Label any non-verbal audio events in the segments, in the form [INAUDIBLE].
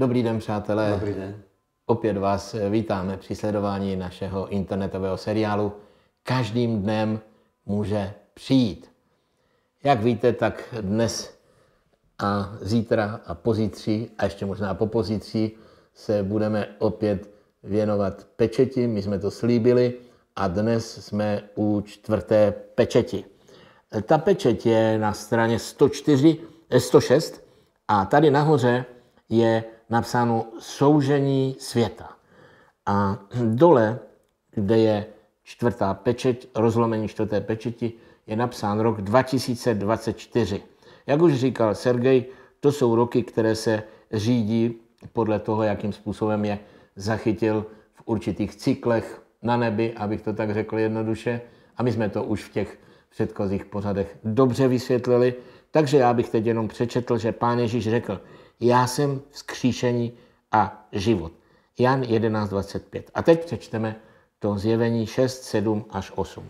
Dobrý den, přátelé. Dobrý den. Opět vás vítáme při sledování našeho internetového seriálu Každým dnem může přijít. Jak víte, tak dnes a zítra a pozítří a ještě možná po pozítří se budeme opět věnovat pečeti. My jsme to slíbili a dnes jsme u čtvrté pečeti. Ta pečet je na straně 104, 106 a tady nahoře je napsáno Soužení světa. A dole, kde je čtvrtá pečeť, rozlomení čtvrté pečeti, je napsán rok 2024. Jak už říkal Sergej, to jsou roky, které se řídí podle toho, jakým způsobem je zachytil v určitých cyklech na nebi, abych to tak řekl jednoduše. A my jsme to už v těch předchozích pořadech dobře vysvětlili. Takže já bych teď jenom přečetl, že pán Ježíš řekl, já jsem vzkříšení a život. Jan 11.25. A teď přečteme to zjevení 6, 7 až 8.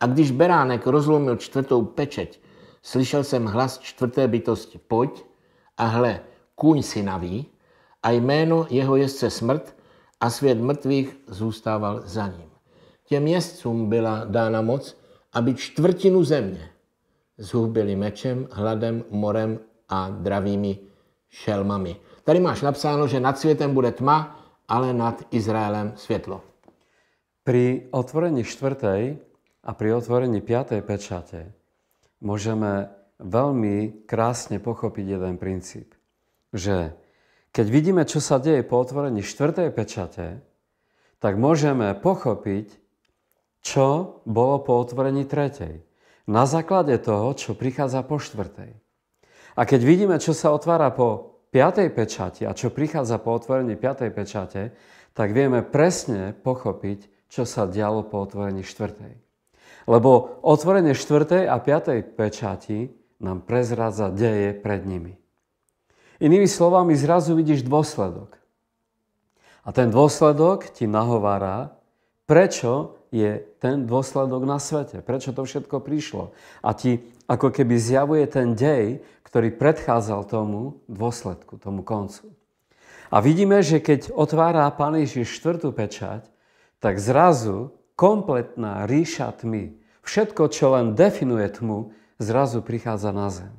A když beránek rozlomil čtvrtou pečeť, slyšel jsem hlas čtvrté bytosti. Pojď a hle, kůň si naví a jméno jeho jezdce smrt a svět mrtvých zůstával za ním. Těm jezdcům byla dána moc, aby čtvrtinu země zhubili mečem, hladem, morem, a dravými šelmami. Tady máš napsáno, že nad světem bude tma, ale nad Izraelem světlo. Pri otvorení čtvrtej a pri otvorení piatej pečate môžeme veľmi krásne pochopiť jeden princíp, že keď vidíme, čo sa deje po otvorení štvrtej pečate, tak môžeme pochopiť, čo bolo po otvorení tretej. Na základe toho, čo prichádza po štvrtej. A keď vidíme, čo sa otvára po piatej pečati a čo prichádza po otvorení piatej pečate, tak vieme presne pochopiť, čo sa dialo po otvorení 4. Lebo otvorenie štvrtej a piatej pečati nám prezrádza deje pred nimi. Inými slovami, zrazu vidíš dôsledok. A ten dôsledok ti nahovára, prečo je ten dôsledok na svete. Prečo to všetko prišlo? A ti ako keby zjavuje ten dej, ktorý predchádzal tomu dôsledku, tomu koncu. A vidíme, že keď otvárá Pán Ježiš štvrtú pečať, tak zrazu kompletná ríša tmy, všetko, čo len definuje tmu, zrazu prichádza na zem.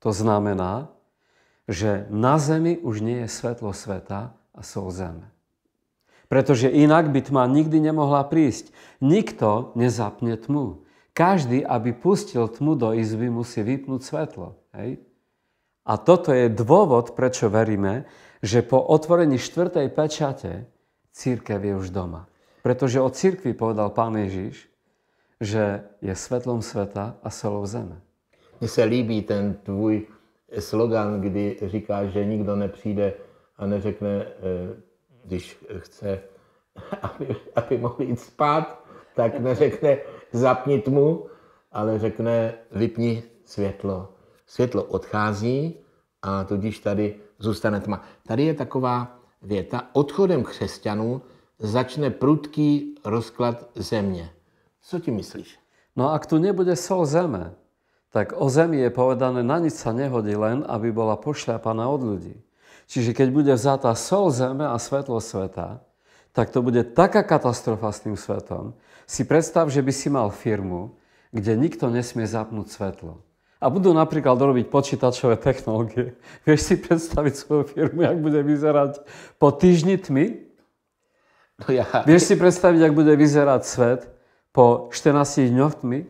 To znamená, že na zemi už nie je svetlo sveta a sú zeme pretože inak by tma nikdy nemohla prísť. Nikto nezapne tmu. Každý, aby pustil tmu do izby, musí vypnúť svetlo. Hej? A toto je dôvod, prečo veríme, že po otvorení štvrtej pečate církev je už doma. Pretože o církvi povedal pán Ježiš, že je svetlom sveta a solou zeme. Mně se líbí ten tvůj slogan, kdy říkáš, že nikdo nepřijde a neřekne eh, když chce, aby, aby mohl jít spát, tak neřekne zapni tmu, ale řekne vypni světlo. Světlo odchází a tudíž tady zůstane tma. Tady je taková věta, odchodem křesťanů začne prudký rozklad země. Co ti myslíš? No ak tu nebude sol zeme, tak o zemi je povedané, na nic sa nehodí len, aby bola pošľapaná od ľudí. Čiže keď bude vzatá sol zeme a svetlo sveta, tak to bude taká katastrofa s tým svetom. Si predstav, že by si mal firmu, kde nikto nesmie zapnúť svetlo. A budú napríklad robiť počítačové technológie. [LAUGHS] Vieš si predstaviť svoju firmu, jak bude vyzerať po týždni tmy? No ja. Vieš si predstaviť, jak bude vyzerať svet po 14 dňoch tmy?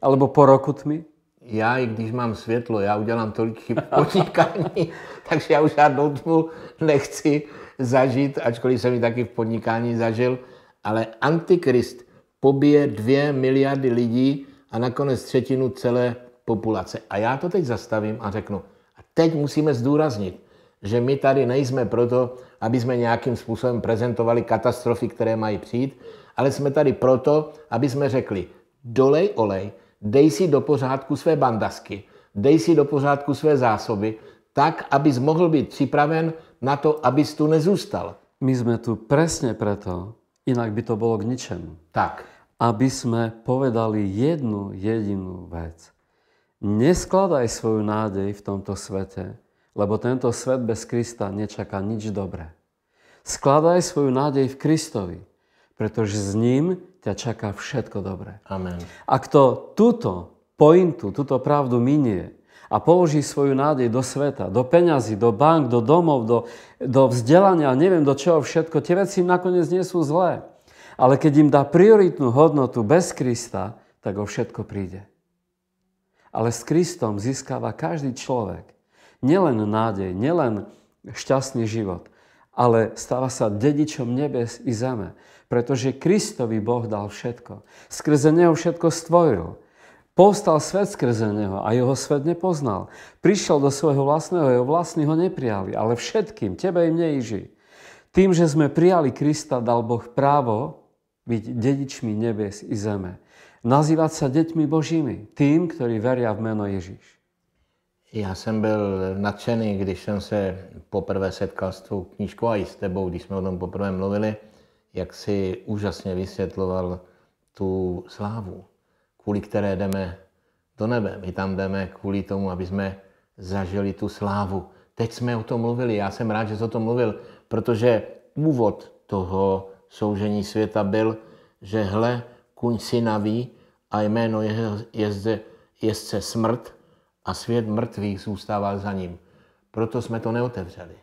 Alebo po roku tmy? já, i když mám světlo, já udělám tolik chyb v podnikání, [LAUGHS] takže já už žádnou tmu nechci zažít, ačkoliv jsem ji taky v podnikání zažil. Ale antikrist pobije 2 miliardy lidí a nakonec třetinu celé populace. A já to teď zastavím a řeknu, a teď musíme zdůraznit, že my tady nejsme proto, aby jsme nějakým způsobem prezentovali katastrofy, které mají přijít, ale jsme tady proto, aby jsme řekli, dolej olej, dej si do pořádku své bandasky, dej si do pořádku své zásoby, tak, aby mohl být připraven na to, abys tu nezůstal. My sme tu presne preto, inak by to bolo k ničemu. Tak. Aby sme povedali jednu jedinú vec. Neskladaj svoju nádej v tomto svete, lebo tento svet bez Krista nečaká nič dobré. Skladaj svoju nádej v Kristovi, pretože s ním ťa čaká všetko dobré. Amen. A kto túto pointu, túto pravdu minie a položí svoju nádej do sveta, do peňazí, do bank, do domov, do, do vzdelania, neviem do čoho všetko, tie veci nakoniec nie sú zlé. Ale keď im dá prioritnú hodnotu bez Krista, tak o všetko príde. Ale s Kristom získava každý človek nielen nádej, nielen šťastný život, ale stáva sa dedičom nebes i zeme pretože Kristovi Boh dal všetko. Skrze Neho všetko stvoril. Povstal svet skrze Neho a jeho svet nepoznal. Prišiel do svojho vlastného, jeho vlastní ho neprijali, ale všetkým, tebe im neiži. Tým, že sme prijali Krista, dal Boh právo byť dedičmi nebies i zeme. Nazývať sa deťmi Božími, tým, ktorí veria v meno Ježíš. Já jsem byl nadšený, když jsem se poprvé setkal s tou knížkou a i s tebou, když jsme o tom poprvé mluvili jak si úžasně vysvětloval tu slávu, kvůli které jdeme do nebe. My tam jdeme kvůli tomu, aby jsme zažili tu slávu. Teď jsme o tom mluvili, já jsem rád, že jsi o tom mluvil, protože úvod toho soužení světa byl, že hle, kuň synavý, a jméno jezde, jezdce smrt a svět mrtvých zůstává za ním. Proto jsme to neotevřeli.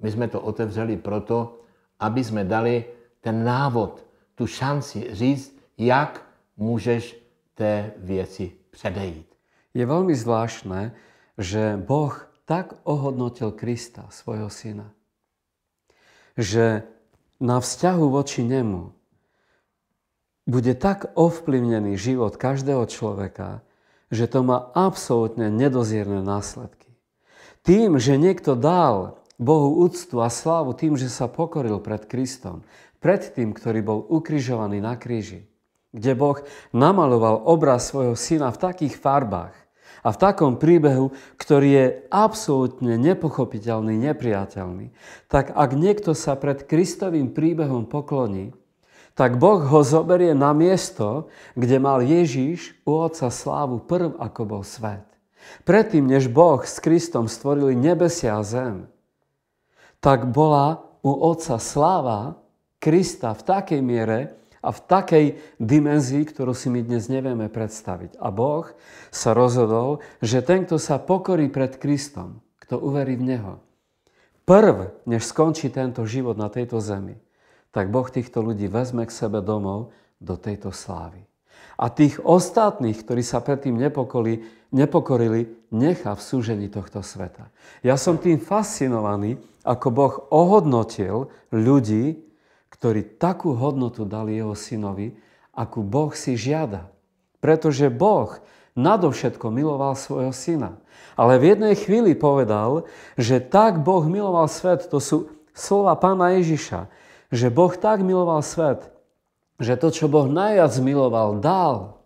My jsme to otevřeli proto, aby jsme dali ten návod, tu šanci říct, jak můžeš té věci předejít. Je velmi zvláštné, že Boh tak ohodnotil Krista, svojho syna, že na vzťahu voči nemu bude tak ovplyvnený život každého človeka, že to má absolútne nedozierne následky. Tým, že niekto dal Bohu úctu a slávu tým, že sa pokoril pred Kristom pred tým, ktorý bol ukrižovaný na kríži, kde Boh namaloval obraz svojho syna v takých farbách a v takom príbehu, ktorý je absolútne nepochopiteľný, nepriateľný. Tak ak niekto sa pred Kristovým príbehom pokloní, tak Boh ho zoberie na miesto, kde mal Ježíš u Otca slávu prv, ako bol svet. Predtým, než Boh s Kristom stvorili nebesia a zem, tak bola u Otca sláva Krista v takej miere a v takej dimenzii, ktorú si my dnes nevieme predstaviť. A Boh sa rozhodol, že ten, kto sa pokorí pred Kristom, kto uverí v Neho, prv, než skončí tento život na tejto zemi, tak Boh týchto ľudí vezme k sebe domov do tejto slávy. A tých ostatných, ktorí sa predtým nepokorili, nepokorili, nechá v súžení tohto sveta. Ja som tým fascinovaný, ako Boh ohodnotil ľudí, ktorý takú hodnotu dali jeho synovi, akú Boh si žiada. Pretože Boh nadovšetko miloval svojho syna. Ale v jednej chvíli povedal, že tak Boh miloval svet, to sú slova pána Ježiša, že Boh tak miloval svet, že to, čo Boh najviac miloval, dal,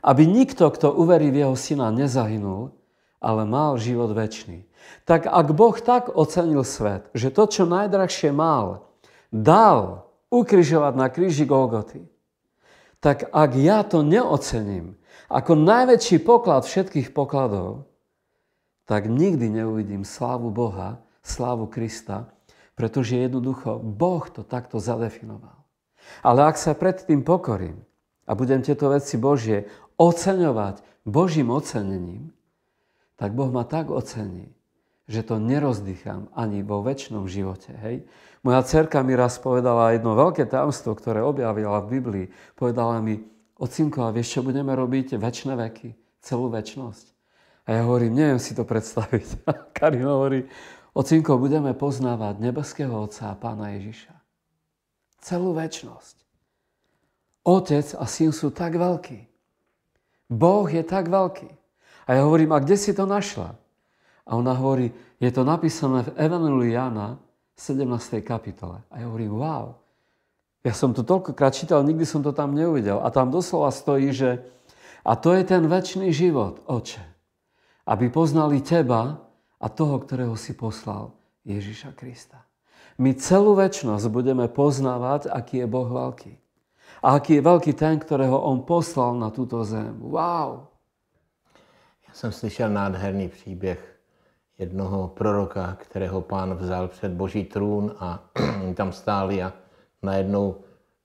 aby nikto, kto uverí v jeho syna, nezahynul, ale mal život väčší. Tak ak Boh tak ocenil svet, že to, čo najdrahšie mal, dal ukrižovať na kríži Golgoty, tak ak ja to neocením ako najväčší poklad všetkých pokladov, tak nikdy neuvidím slávu Boha, slávu Krista, pretože jednoducho Boh to takto zadefinoval. Ale ak sa predtým pokorím a budem tieto veci Božie oceňovať Božím ocenením, tak Boh ma tak ocení, že to nerozdychám ani vo väčšnom živote. Hej? Moja cerka mi raz povedala jedno veľké tajomstvo, ktoré objavila v Biblii. Povedala mi, ocinko, a vieš, čo budeme robiť väčšie veky, celú väčnosť. A ja hovorím, neviem si to predstaviť. [LAUGHS] Karim hovorí, ocinko, budeme poznávať nebeského Otca a Pána Ježiša. Celú väčnosť. Otec a syn sú tak veľkí. Boh je tak veľký. A ja hovorím, a kde si to našla? A ona hovorí, je to napísané v Evangeliu Jana, 17. kapitole. A ja hovorím, wow, ja som to toľkokrát čítal, nikdy som to tam neuvidel. A tam doslova stojí, že a to je ten väčší život, oče, aby poznali teba a toho, ktorého si poslal, Ježiša Krista. My celú väčnosť budeme poznávať, aký je Boh veľký. A aký je veľký ten, ktorého On poslal na túto zem. Wow! Ja som slyšel nádherný príbeh jednoho proroka, kterého pán vzal před boží trůn a [CLEARS THROAT] tam stáli a najednou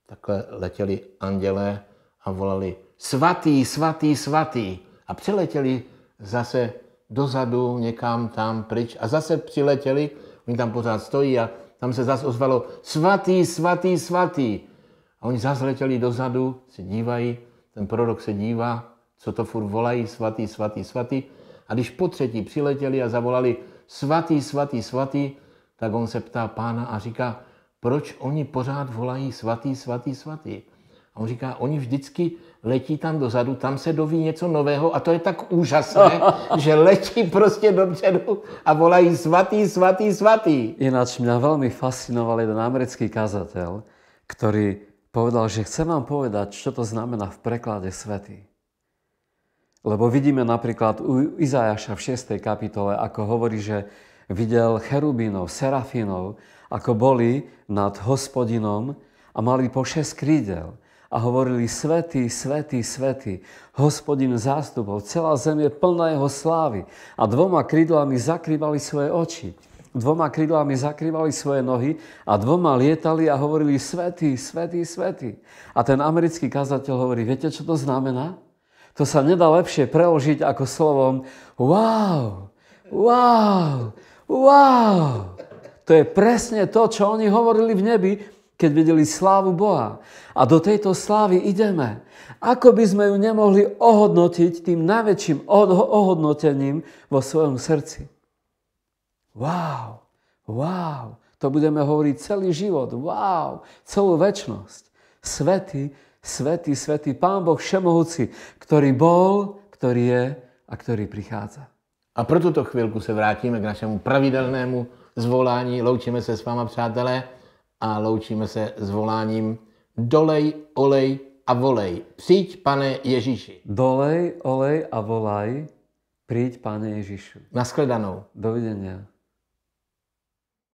takhle letěli andělé a volali svatý, svatý, svatý a přiletěli zase dozadu, někam tam pryč a zase přiletěli, oni tam pořád stojí a tam se zase ozvalo svatý, svatý, svatý. A oni zase letěli dozadu, se dívají, ten prorok se dívá, co to furt volají, svatý, svatý, svatý. A když po třetí přiletěli a zavolali svatý, svatý, svatý, tak on se ptá pána a říká, proč oni pořád volají svatý, svatý, svatý. A on říká, oni vždycky letí tam dozadu, tam se doví něco nového a to je tak úžasné, [LAUGHS] že letí prostě dopředu a volají svatý, svatý, svatý. Ináč mňa veľmi fascinoval jeden americký kazatel, ktorý povedal, že chcem vám povedať, čo to znamená v preklade svatý. Lebo vidíme napríklad u Izajaša v 6. kapitole, ako hovorí, že videl cherubínov, serafínov, ako boli nad hospodinom a mali po 6 krídel a hovorili Svetý, Svetý, Svetý, hospodin zástupov, celá zem je plná jeho slávy a dvoma krídlami zakrývali svoje oči, dvoma krídlami zakrývali svoje nohy a dvoma lietali a hovorili Svetý, Svetý, Svetý. A ten americký kazateľ hovorí, viete, čo to znamená? To sa nedá lepšie preložiť ako slovom wow, wow, wow. To je presne to, čo oni hovorili v nebi, keď videli slávu Boha. A do tejto slávy ideme. Ako by sme ju nemohli ohodnotiť tým najväčším ohodnotením vo svojom srdci. Wow, wow, to budeme hovoriť celý život. Wow, celú väčnosť. Svety, svetý, svetý Pán Boh Všemohúci, ktorý bol, ktorý je a ktorý prichádza. A pro tuto chvíľku se vrátíme k našemu pravidelnému zvolání. Loučíme se s váma, přátelé, a loučíme se s voláním Dolej, olej a volej. Přijď, pane Ježíši. Dolej, olej a volaj. Príď, pane Ježišu. Naschledanou. Dovidenia.